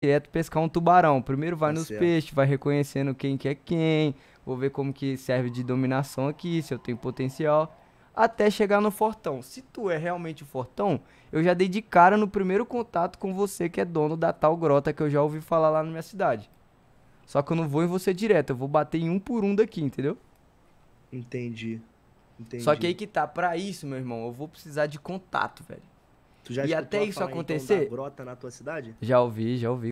direto pescar um tubarão. Primeiro vai tá nos peixes, vai reconhecendo quem que é quem, vou ver como que serve de dominação aqui, se eu tenho potencial, até chegar no fortão. Se tu é realmente o fortão, eu já dei de cara no primeiro contato com você que é dono da tal grota que eu já ouvi falar lá na minha cidade. Só que eu não vou em você direto, eu vou bater em um por um daqui, entendeu? Entendi. Entendi. Só que aí que tá, pra isso, meu irmão, eu vou precisar de contato, velho. Tu já e até isso falar, então acontecer. Então, grota na tua cidade? Já ouvi, já ouvi.